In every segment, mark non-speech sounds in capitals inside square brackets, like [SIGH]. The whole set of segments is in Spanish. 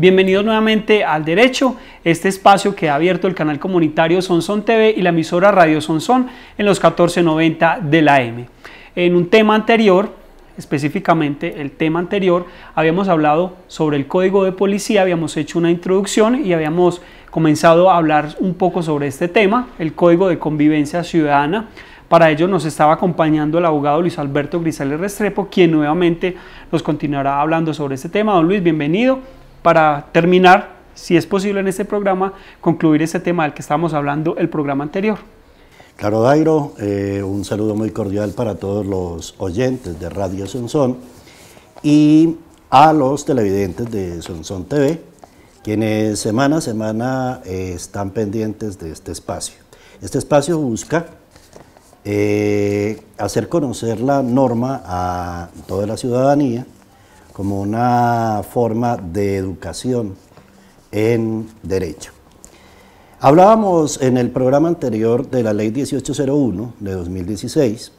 Bienvenidos nuevamente al Derecho, este espacio que ha abierto el canal comunitario Sonson TV y la emisora Radio Sonson en los 1490 de la M. En un tema anterior, específicamente el tema anterior, habíamos hablado sobre el código de policía, habíamos hecho una introducción y habíamos comenzado a hablar un poco sobre este tema, el código de convivencia ciudadana. Para ello nos estaba acompañando el abogado Luis Alberto Grisales Restrepo, quien nuevamente nos continuará hablando sobre este tema. Don Luis, bienvenido para terminar, si es posible en este programa, concluir ese tema del que estábamos hablando el programa anterior. Claro, Dairo, eh, un saludo muy cordial para todos los oyentes de Radio Sonsón y a los televidentes de Sonsón TV, quienes semana a semana eh, están pendientes de este espacio. Este espacio busca eh, hacer conocer la norma a toda la ciudadanía como una forma de educación en derecho. Hablábamos en el programa anterior de la Ley 1801 de 2016,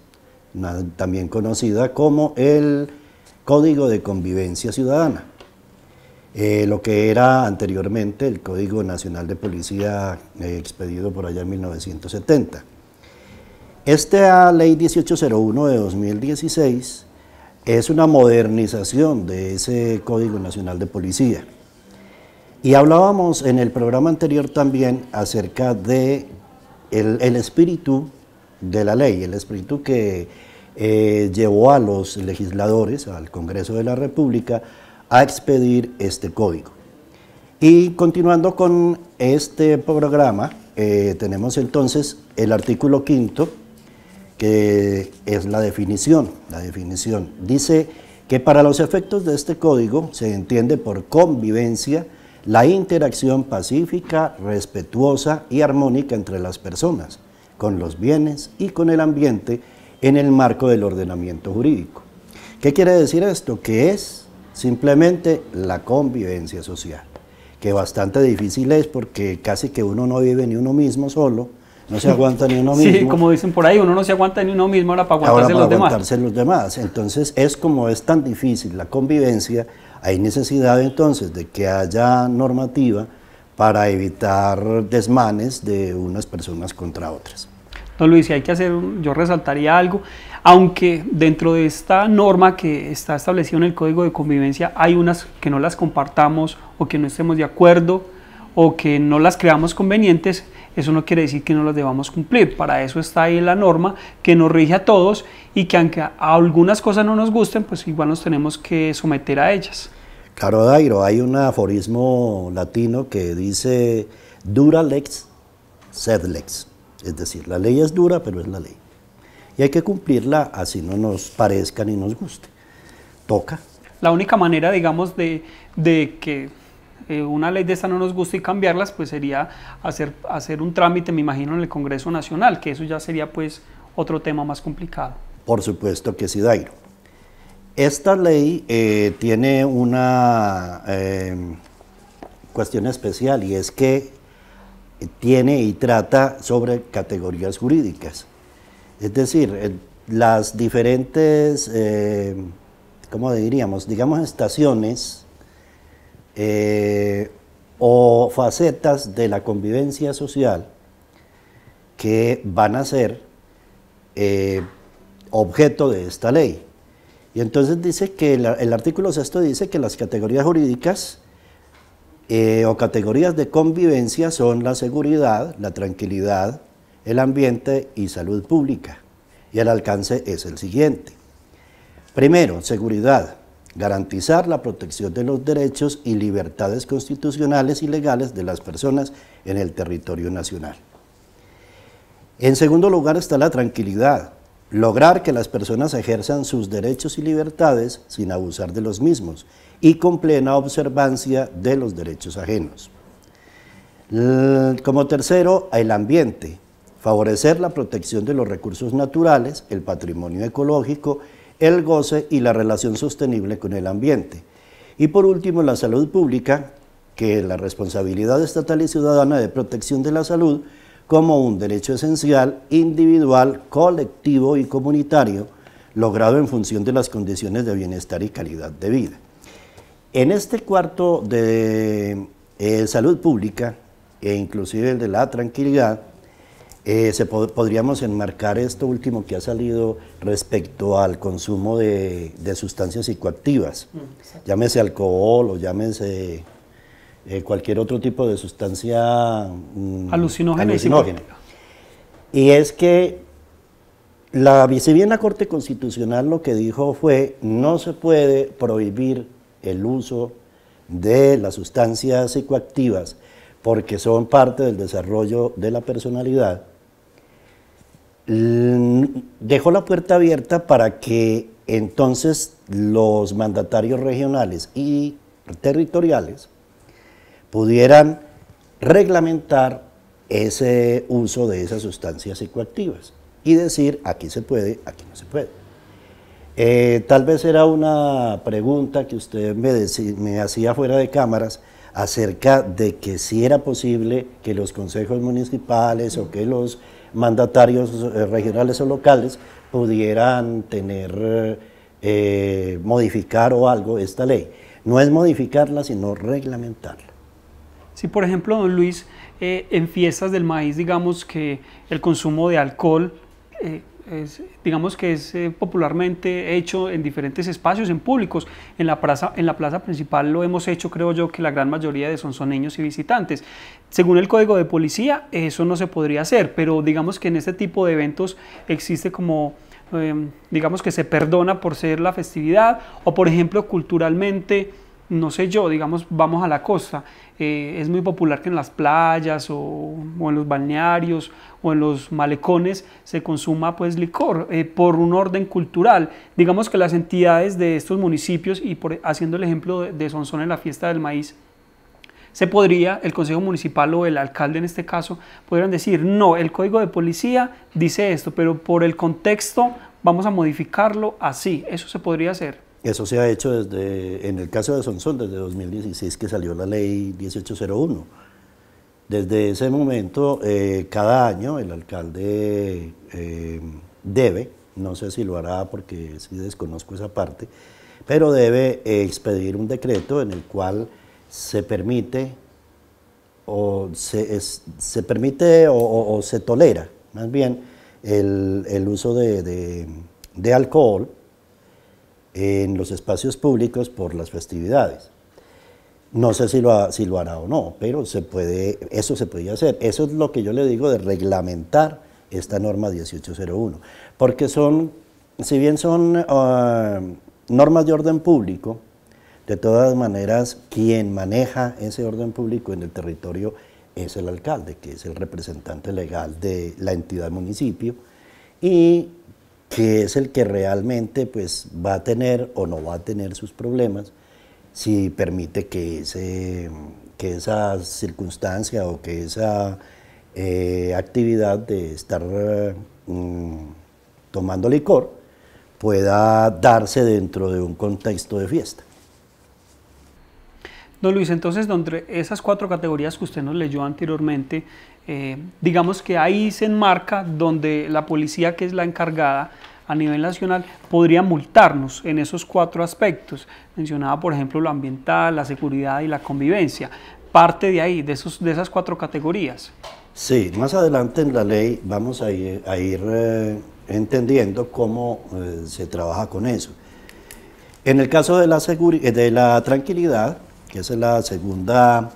también conocida como el Código de Convivencia Ciudadana, eh, lo que era anteriormente el Código Nacional de Policía eh, expedido por allá en 1970. Esta Ley 1801 de 2016 es una modernización de ese Código Nacional de Policía. Y hablábamos en el programa anterior también acerca de espíritu de la ley, el espíritu que eh, llevó a los legisladores, al Congreso de la República, a expedir este código. Y continuando con este programa, eh, tenemos entonces el artículo quinto, que es la definición. La definición dice que para los efectos de este código se entiende por convivencia la interacción pacífica, respetuosa y armónica entre las personas, con los bienes y con el ambiente en el marco del ordenamiento jurídico. ¿Qué quiere decir esto? Que es simplemente la convivencia social, que bastante difícil es porque casi que uno no vive ni uno mismo solo, no se aguanta ni uno mismo. Sí, como dicen por ahí, uno no se aguanta ni uno mismo ahora para aguantarse ahora para aguantarse los demás. Entonces, es como es tan difícil la convivencia, hay necesidad entonces de que haya normativa para evitar desmanes de unas personas contra otras. Don Luis, si hay que hacer, yo resaltaría algo, aunque dentro de esta norma que está establecida en el Código de Convivencia hay unas que no las compartamos o que no estemos de acuerdo o que no las creamos convenientes, eso no quiere decir que no las debamos cumplir. Para eso está ahí la norma que nos rige a todos y que aunque a algunas cosas no nos gusten, pues igual nos tenemos que someter a ellas. Claro, Dairo, hay un aforismo latino que dice dura lex, sed lex. Es decir, la ley es dura, pero es la ley. Y hay que cumplirla así no nos parezca ni nos guste. Toca. La única manera, digamos, de, de que eh, una ley de esta no nos gusta y cambiarlas, pues sería hacer, hacer un trámite, me imagino, en el Congreso Nacional, que eso ya sería pues otro tema más complicado. Por supuesto que sí, Dairo. Esta ley eh, tiene una eh, cuestión especial y es que tiene y trata sobre categorías jurídicas. Es decir, las diferentes, ¿cómo diríamos? Digamos, estaciones eh, o facetas de la convivencia social que van a ser eh, objeto de esta ley. Y entonces dice que el, artículo sexto dice que las categorías jurídicas eh, o categorías de convivencia son la seguridad, la tranquilidad, el ambiente y salud pública. Y el alcance es el siguiente. Primero, seguridad garantizar la protección de los derechos y libertades constitucionales y legales de las personas en el territorio nacional. En segundo lugar está la tranquilidad, lograr que las personas ejerzan sus derechos y libertades sin abusar de los mismos y con plena observancia de los derechos ajenos. Como tercero, el ambiente, favorecer la protección de los recursos naturales, el patrimonio ecológico el goce y la relación sostenible con el ambiente. Y por último, la salud pública, que es la responsabilidad estatal y ciudadana de protección de la salud como un derecho esencial, individual, colectivo y comunitario, logrado en función de las condiciones de bienestar y calidad de vida. En este cuarto de eh, salud pública, e inclusive el de la tranquilidad, eh, se podríamos enmarcar esto último que ha salido respecto al consumo de, sustancias psicoactivas, mm, llámese alcohol o llámese eh, cualquier otro tipo de sustancia mm, alucinógena. Y, es que, la, si bien la Corte Constitucional lo que dijo fue, no se puede prohibir el uso de las sustancias psicoactivas porque son parte del desarrollo de la personalidad, dejó la puerta abierta para que entonces los mandatarios regionales y territoriales pudieran reglamentar ese uso de esas sustancias psicoactivas y decir aquí se puede, aquí no se puede. Eh, tal vez era una pregunta que usted me, me hacía fuera de cámaras acerca de que si era posible que los consejos municipales o que los mandatarios eh, regionales o locales pudieran tener, eh, modificar o algo esta ley. No es modificarla, sino reglamentarla. Si, sí, por ejemplo, don Luis, eh, en fiestas del maíz, digamos que el consumo de alcohol digamos que es eh, popularmente hecho en diferentes espacios, en públicos. En la, plaza, en la plaza principal lo hemos hecho, creo yo, que la gran mayoría de son niños y visitantes. Según el código de policía, eso no se podría hacer, pero digamos que en este tipo de eventos existe como em, digamos que se perdona por ser la festividad o por ejemplo culturalmente no sé yo, digamos, vamos a la costa, eh, es muy popular que en las playas o, en los balnearios o en los malecones se consuma pues licor eh, por un orden cultural. Digamos que las entidades de estos municipios, y haciendo el ejemplo de, Sonzón en la fiesta del maíz, se podría, el Consejo Municipal o el alcalde en este caso, podrían decir, no, el código de policía dice esto, pero por el contexto vamos a modificarlo así, eso se podría hacer. Eso se ha hecho desde, en el caso de Sonsón, desde 2016 que salió la ley 1801. Desde ese momento, eh, cada año el alcalde eh, debe, no sé si lo hará porque sí desconozco esa parte, pero debe eh, expedir un decreto en el cual se permite o se, permite o, se tolera más bien el, uso de alcohol en los espacios públicos por las festividades. No sé si lo, si hará o no, pero se puede, eso se podía hacer. Eso es lo que yo le digo de reglamentar esta norma 1801, porque son, si bien son ah, normas de orden público, de todas maneras, quien maneja ese orden público en el territorio es el alcalde, que es el representante legal de la entidad municipio, y que es el que realmente pues, va a tener o no va a tener sus problemas si permite que, ese, que esa circunstancia o que esa eh, actividad de estar mm, tomando licor pueda darse dentro de un contexto de fiesta. Don Luis, entonces, entre esas cuatro categorías que usted nos leyó anteriormente, eh, digamos que ahí se enmarca donde la policía, que es la encargada a nivel nacional, podría multarnos en esos cuatro aspectos. Mencionaba, por ejemplo, lo ambiental, la seguridad y la convivencia. Parte de ahí, de, esos, de esas cuatro categorías. Sí, más adelante en la ley vamos a ir, eh, entendiendo cómo eh, se trabaja con eso. En el caso de la, de la tranquilidad, que es la segunda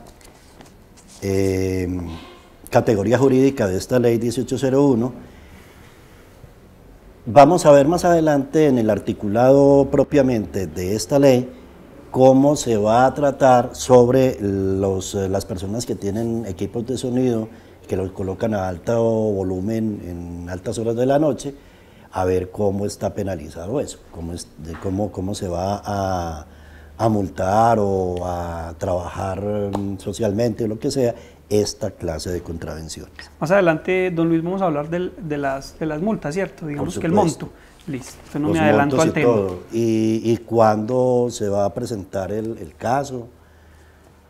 categoría jurídica de esta ley 1801, vamos a ver más adelante en el articulado propiamente de esta ley cómo se va a tratar sobre eh, las personas que tienen equipos de sonido, que los colocan a alto volumen en altas horas de la noche, a ver cómo está penalizado eso, cómo, cómo, cómo se va a, a multar o a trabajar mm, socialmente o lo que sea, esta clase de contravención. Más adelante, don Luis, vamos a hablar de, las, de las multas, ¿cierto? Digamos que el monto. Listo, usted no me adelanto al y tema. Y, y cuándo se va a presentar el, caso?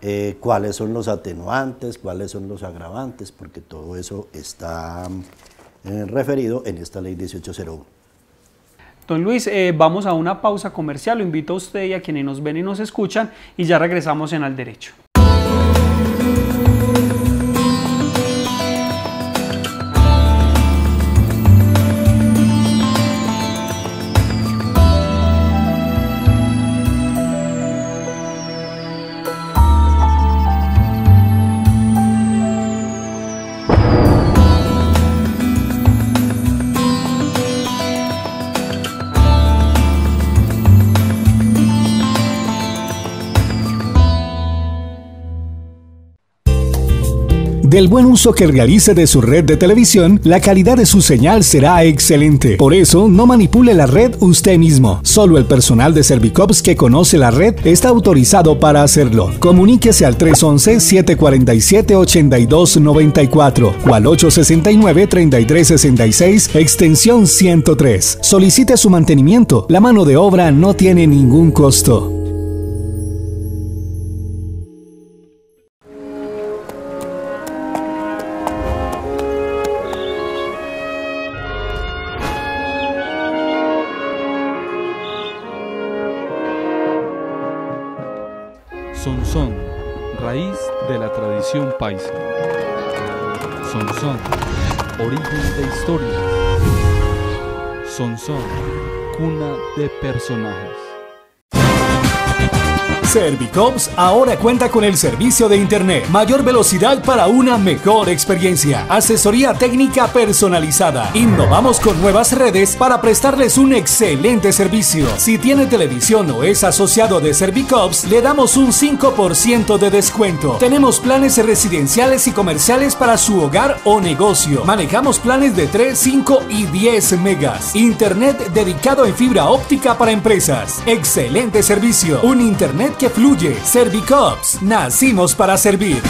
Eh, cuáles son los atenuantes, cuáles son los agravantes, porque todo eso está eh, referido en esta ley 1801. Don Luis, eh, vamos a una pausa comercial. Lo invito a usted y a quienes nos ven y nos escuchan y ya regresamos en Al Derecho. del buen uso que realice de su red de televisión, la calidad de su señal será excelente. Por eso, no manipule la red usted mismo. Solo el personal de Servicops que conoce la red está autorizado para hacerlo. Comuníquese al 311-747-8294 o al 869-3366, extensión 103. Solicite su mantenimiento. La mano de obra no tiene ningún costo. Son Son, origen de historia Son Son, cuna de personajes. ServiCops ahora cuenta con el servicio de Internet. Mayor velocidad para una mejor experiencia. Asesoría técnica personalizada. Innovamos con nuevas redes para prestarles un excelente servicio. Si tiene televisión o es asociado de ServiCops le damos un 5% de descuento. Tenemos planes residenciales y comerciales para su hogar o negocio. Manejamos planes de 3, 5 y 10 megas. Internet dedicado en fibra óptica para empresas. Excelente servicio. Un Internet que fluye. Servicops, nacimos para servir.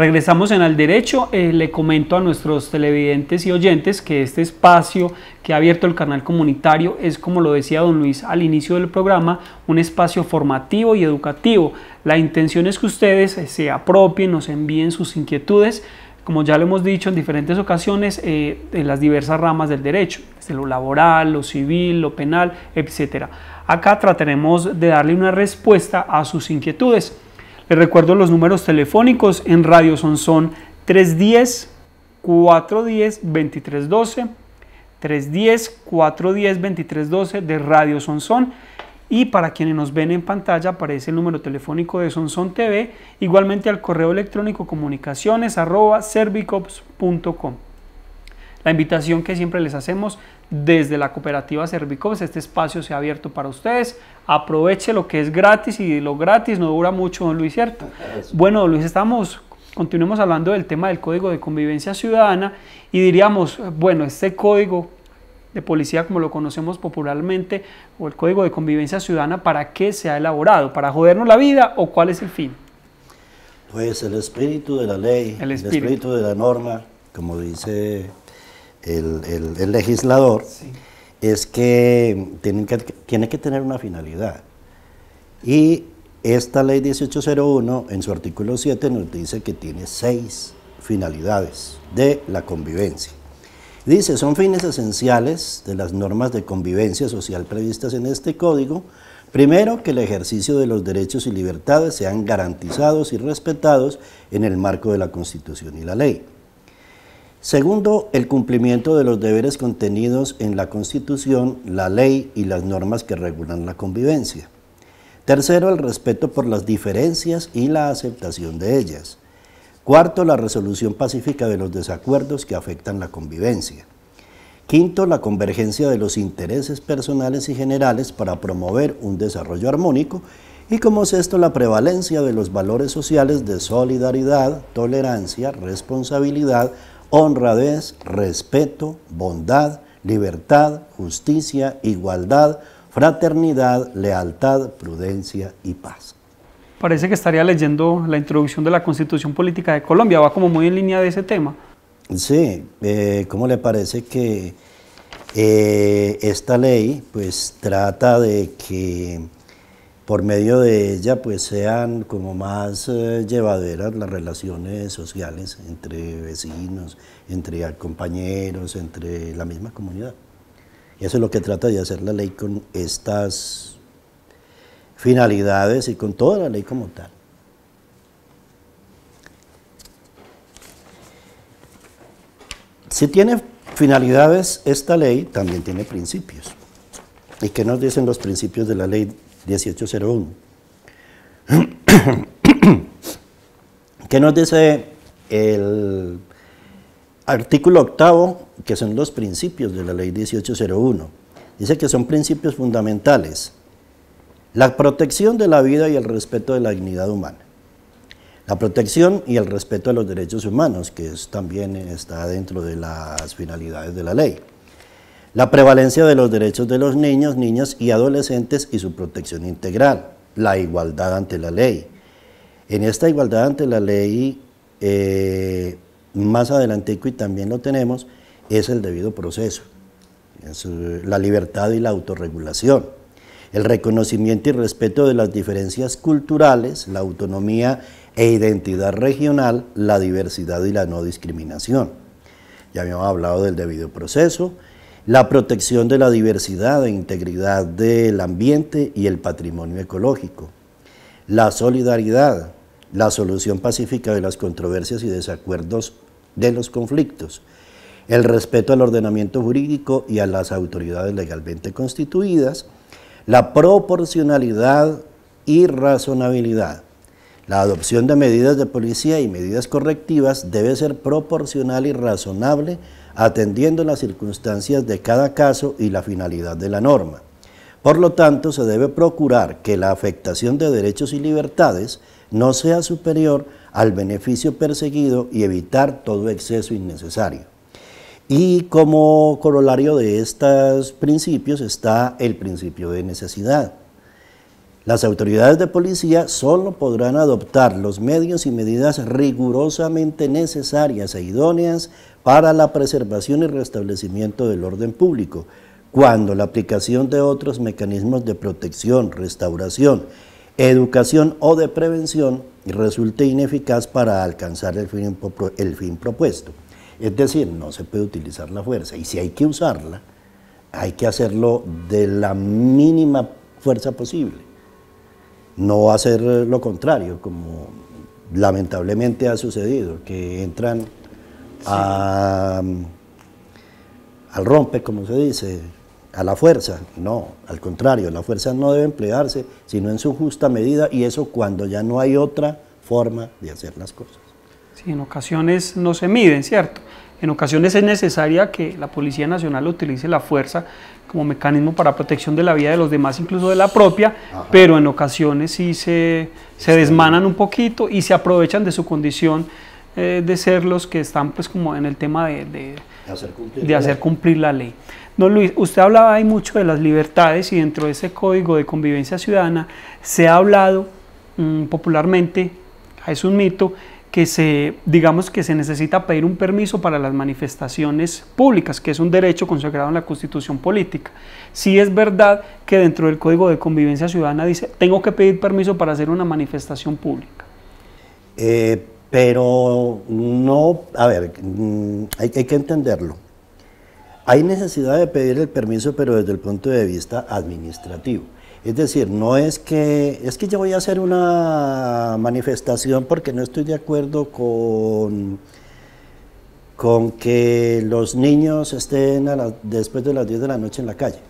Regresamos en Al Derecho. Eh, le comento a nuestros televidentes y oyentes que este espacio que ha abierto el canal comunitario es, como lo decía don Luis al inicio del programa, un espacio formativo y educativo. La intención es que ustedes eh, se apropien, nos envíen sus inquietudes como ya lo hemos dicho en diferentes ocasiones, eh, en las diversas ramas del derecho, desde lo laboral, lo civil, lo penal, etc. Acá trataremos de darle una respuesta a sus inquietudes. Les recuerdo los números telefónicos en Radio Sonsón 310 410 2312 310 410 2312 de Radio Sonsón y para quienes nos ven en pantalla aparece el número telefónico de Sonson TV, igualmente al correo electrónico comunicaciones la invitación que siempre les hacemos desde la cooperativa Servicos, este espacio se ha abierto para ustedes. Aproveche lo que es gratis y lo gratis no dura mucho, don Luis, ¿cierto? Bueno, Luis, estamos, continuemos hablando del tema del Código de Convivencia Ciudadana y diríamos, bueno, este código de policía como lo conocemos popularmente o el Código de Convivencia Ciudadana, ¿para qué se ha elaborado? ¿Para jodernos la vida o cuál es el fin? Pues el espíritu de la ley, el espíritu de la norma, como dice el, legislador es que tiene, que tiene que tener una finalidad. Y esta ley 1801, en su artículo 7, nos dice que tiene seis finalidades de la convivencia. Dice, son fines esenciales de las normas de convivencia social previstas en este código. Primero, que el ejercicio de los derechos y libertades sean garantizados y respetados en el marco de la Constitución y la ley. Segundo, el cumplimiento de los deberes contenidos en la Constitución, la ley y las normas que regulan la convivencia. Tercero, el respeto por las diferencias y la aceptación de ellas. Cuarto, la resolución pacífica de los desacuerdos que afectan la convivencia. Quinto, la convergencia de los intereses personales y generales para promover un desarrollo armónico. Y como sexto, la prevalencia de los valores sociales de solidaridad, tolerancia, responsabilidad, honradez, respeto, bondad, libertad, justicia, igualdad, fraternidad, lealtad, prudencia y paz. Parece que estaría leyendo la introducción de la Constitución Política de Colombia, va como muy en línea de ese tema. Sí, eh, ¿cómo le parece que eh, esta ley pues trata de que por medio de ella pues sean como más eh, llevaderas las relaciones sociales entre vecinos, entre compañeros, entre la misma comunidad. Y eso es lo que trata de hacer la ley con estas finalidades y con toda la ley como tal. Si tiene finalidades esta ley, también tiene principios. ¿Y qué nos dicen los principios de la ley 1801. [COUGHS] ¿Qué nos dice el artículo octavo, que son los principios de la ley 1801? Dice que son principios fundamentales. La protección de la vida y el respeto de la dignidad humana. La protección y el respeto de los derechos humanos, que también está dentro de las finalidades de la ley la prevalencia de los derechos de los niños, niñas y adolescentes y su protección integral, la igualdad ante la ley. En esta igualdad ante la ley, eh, más adelante, y también lo tenemos, es el debido proceso, la libertad y la autorregulación, el reconocimiento y respeto de las diferencias culturales, la autonomía e identidad regional, la diversidad y la no discriminación. Ya habíamos hablado del debido proceso, la protección de la diversidad e integridad del ambiente y el patrimonio ecológico, la solidaridad, la solución pacífica de las controversias y desacuerdos de los conflictos, el respeto al ordenamiento jurídico y a las autoridades legalmente constituidas, la proporcionalidad y razonabilidad. La adopción de medidas de policía y medidas correctivas debe ser proporcional y razonable atendiendo las circunstancias de cada caso y la finalidad de la norma. Por lo tanto, se debe procurar que la afectación de derechos y libertades no sea superior al beneficio perseguido y evitar todo exceso innecesario. Y como corolario de estos principios está el principio de necesidad. Las autoridades de policía solo podrán adoptar los medios y medidas rigurosamente necesarias e idóneas para la preservación y restablecimiento del orden público, cuando la aplicación de otros mecanismos de protección, restauración, educación o de prevención resulte ineficaz para alcanzar el fin, el fin propuesto. Es decir, no se puede utilizar la fuerza y si hay que usarla, hay que hacerlo de la mínima fuerza posible no hacer eh, lo contrario, como lamentablemente ha sucedido, que entran mm, al rompe, como se dice, a la fuerza. No, al contrario, la fuerza no debe emplearse, sino en su justa medida, y eso cuando ya no hay otra forma de hacer las cosas. Sí, en ocasiones no se miden, ¿cierto? En ocasiones es necesaria que la Policía Nacional utilice la fuerza como mecanismo para protección de la vida de los demás, incluso de la propia, pero en ocasiones sí se, desmanan un poquito y se aprovechan de su condición eh, de ser los que están pues como en el tema de, de, hacer, cumplir la ley. Don Luis, usted hablaba ahí mucho de las libertades y dentro de ese código de convivencia ciudadana se ha hablado mm, popularmente, es un mito, que se, digamos que se necesita pedir un permiso para las manifestaciones públicas, que es un derecho consagrado en la Constitución Política. Si es verdad que dentro del Código de Convivencia Ciudadana dice, tengo que pedir permiso para hacer una manifestación pública. Eh, pero no, a ver, mm, hay que entenderlo. Hay necesidad de pedir el permiso, pero desde el punto de vista administrativo. Es decir, no es que, es que yo voy a hacer una manifestación porque no estoy de acuerdo con, con que los niños estén después de las 10 de la noche en la calle.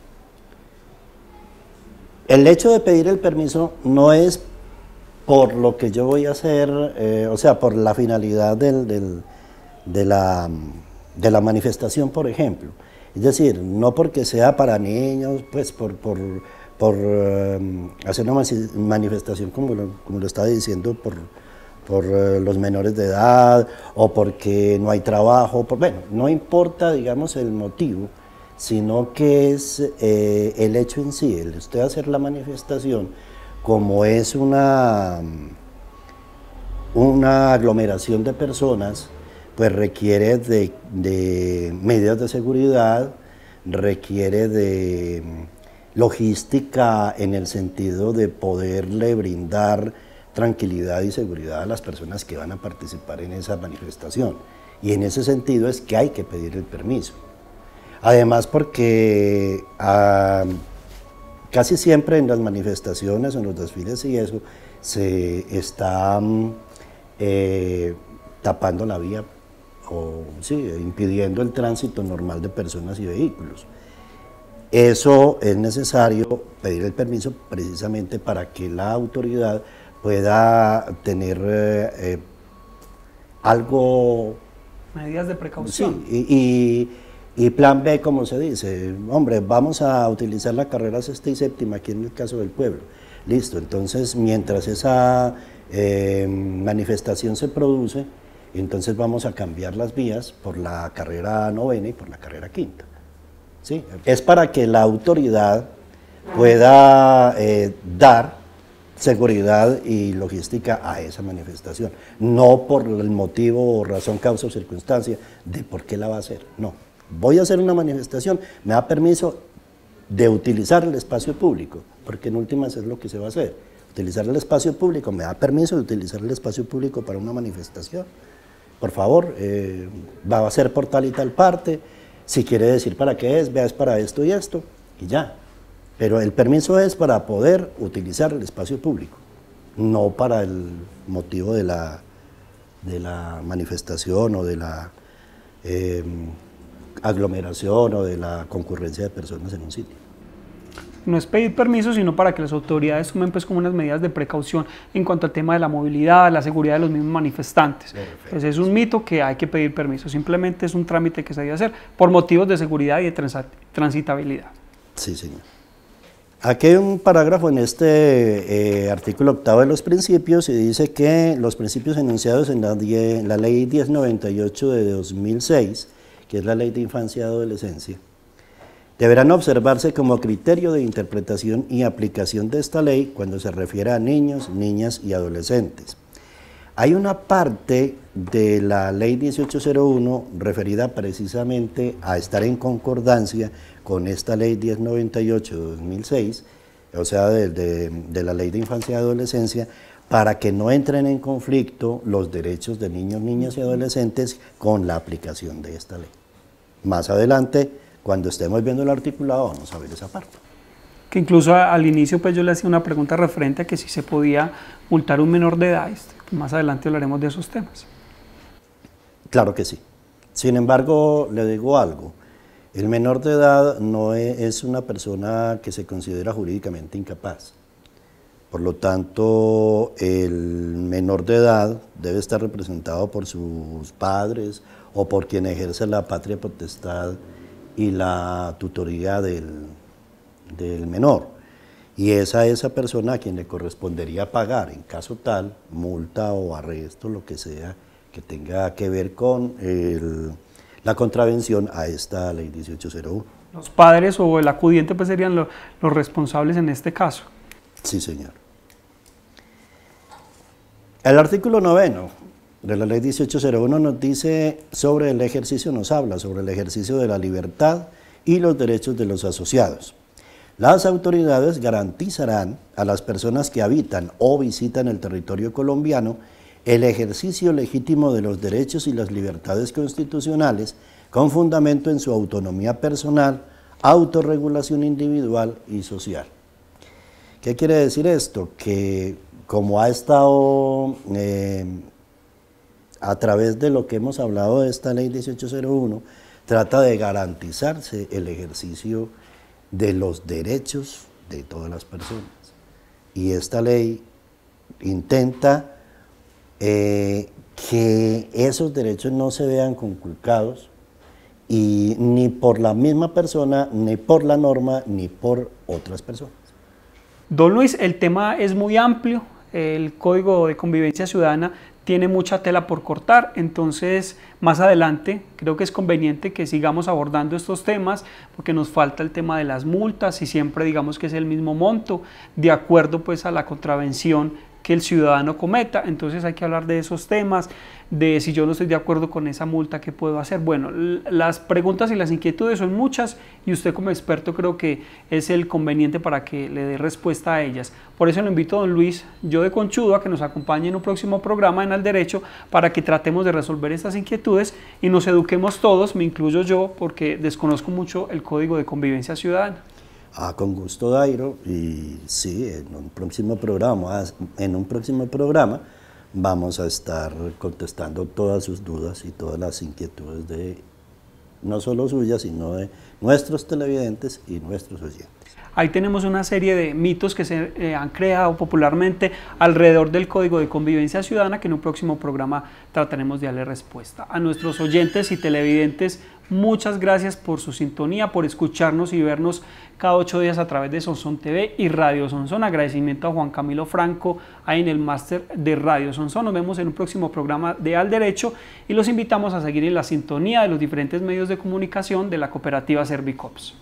El hecho de pedir el permiso no es por lo que yo voy a hacer, eh, o sea, por la finalidad de, la, de la manifestación, por ejemplo. Es decir, no porque sea para niños, pues por por eh, hacer una manifestación, como lo, como lo estaba diciendo, por, por eh, los menores de edad o porque no hay trabajo. bueno, no importa, digamos, el motivo, sino que es eh, el hecho en sí, el usted hacer la manifestación, como es una, una aglomeración de personas, pues requiere de, de medidas de seguridad, requiere de logística en el sentido de poderle brindar tranquilidad y seguridad a las personas que van a participar en esa manifestación. Y en ese sentido es que hay que pedir el permiso. Además porque ah, casi siempre en las manifestaciones, en los desfiles y eso, se está mm, eh, tapando la vía o sí, impidiendo el tránsito normal de personas y vehículos. Eso es necesario pedir el permiso precisamente para que la autoridad pueda tener eh, eh, algo... Medidas de precaución. y, plan B, como se dice, hombre, vamos a utilizar la carrera sexta y séptima aquí en el caso del pueblo. Listo, entonces mientras esa eh, manifestación se produce, entonces vamos a cambiar las vías por la carrera novena y por la carrera quinta. Es para que la autoridad pueda eh, dar seguridad y logística a esa manifestación, no por el motivo o razón, causa o circunstancia de por qué la va a hacer, no. Voy a hacer una manifestación, me da permiso de utilizar el espacio público, porque en últimas es lo que se va a hacer. Utilizar el espacio público, me da permiso de utilizar el espacio público para una manifestación. Por favor, eh, va a ser por tal y tal parte, si quiere decir para qué es, veas para esto y esto, y ya. Pero el permiso es para poder utilizar el espacio público, no para el motivo de la, de la manifestación o de la eh, aglomeración o de la concurrencia de personas en un sitio no es pedir permiso, sino para que las autoridades tomen pues como unas medidas de precaución en cuanto al tema de la movilidad, la seguridad de los mismos manifestantes. es un mito que hay que pedir permiso, simplemente es un trámite que se debe hacer por motivos de seguridad y de transitabilidad. Sí, señor. Aquí hay un parágrafo en este eh, artículo octavo de los principios y dice que los principios enunciados en la, en la ley 1098 de 2006, que es la ley de infancia y adolescencia, deberán observarse como criterio de interpretación y aplicación de esta ley cuando se refiere a niños, niñas y adolescentes. Hay una parte de la ley 1801 referida precisamente a estar en concordancia con esta ley 1098-2006, o sea, de, de, la ley de infancia y adolescencia, para que no entren en conflicto los derechos de niños, niñas y adolescentes con la aplicación de esta ley. Más adelante cuando estemos viendo el articulado vamos a ver esa parte. Que incluso al inicio pues yo le hacía una pregunta referente a que si se podía multar un menor de edad. Este, más adelante hablaremos de esos temas. Claro que sí. Sin embargo, le digo algo. El menor de edad no e, es una persona que se considera jurídicamente incapaz. Por lo tanto, el menor de edad debe estar representado por sus padres o por quien ejerce la patria potestad y la tutoría del, del menor y es a esa persona a quien le correspondería pagar, en caso tal, multa o arresto, lo que sea, que tenga que ver con la contravención a esta ley 1801. Los padres o el acudiente pues serían los responsables en este caso. Sí, señor. El artículo noveno de la ley 1801 nos dice sobre el ejercicio, nos habla sobre el ejercicio de la libertad y los derechos de los asociados. Las autoridades garantizarán a las personas que habitan o visitan el territorio colombiano el ejercicio legítimo de los derechos y las libertades constitucionales con fundamento en su autonomía personal, autorregulación individual y social. ¿Qué quiere decir esto? Que como ha estado eh, a través de lo que hemos hablado de esta ley 1801, trata de garantizarse el ejercicio de los derechos de todas las personas. Y esta ley intenta eh, que esos derechos no se vean conculcados ni por la misma persona, ni por la norma, ni por otras personas. Don Luis, el tema es muy amplio. El Código de Convivencia Ciudadana tiene mucha tela por cortar, entonces más adelante creo que es conveniente que sigamos abordando estos temas porque nos falta el tema de las multas y siempre digamos que es el mismo monto de acuerdo pues a la contravención el ciudadano cometa. Entonces hay que hablar de esos temas, de si yo no estoy de acuerdo con esa multa, ¿qué puedo hacer? Bueno, las preguntas y las inquietudes son muchas y usted como experto creo que es el conveniente para que le dé respuesta a ellas. Por eso lo invito a don Luis, yo de conchudo, a que nos acompañe en un próximo programa en Al Derecho para que tratemos de resolver estas inquietudes y nos eduquemos todos, me incluyo yo, porque desconozco mucho el código de convivencia ciudadana. Ah, con gusto, Dairo. Y sí, en un próximo programa, ah, en un próximo programa vamos a estar contestando todas sus dudas y todas las inquietudes de no solo suyas, sino de nuestros televidentes y nuestros oyentes. Ahí tenemos una serie de mitos que se eh, han creado popularmente alrededor del Código de Convivencia Ciudadana que en un próximo programa trataremos de darle respuesta. A nuestros oyentes y televidentes, Muchas gracias por su sintonía, por escucharnos y vernos cada ocho días a través de Sonson TV y Radio Sonson. Agradecimiento a Juan Camilo Franco ahí en el máster de Radio Sonson. Nos vemos en un próximo programa de Al Derecho y los invitamos a seguir en la sintonía de los diferentes medios de comunicación de la cooperativa Servicops.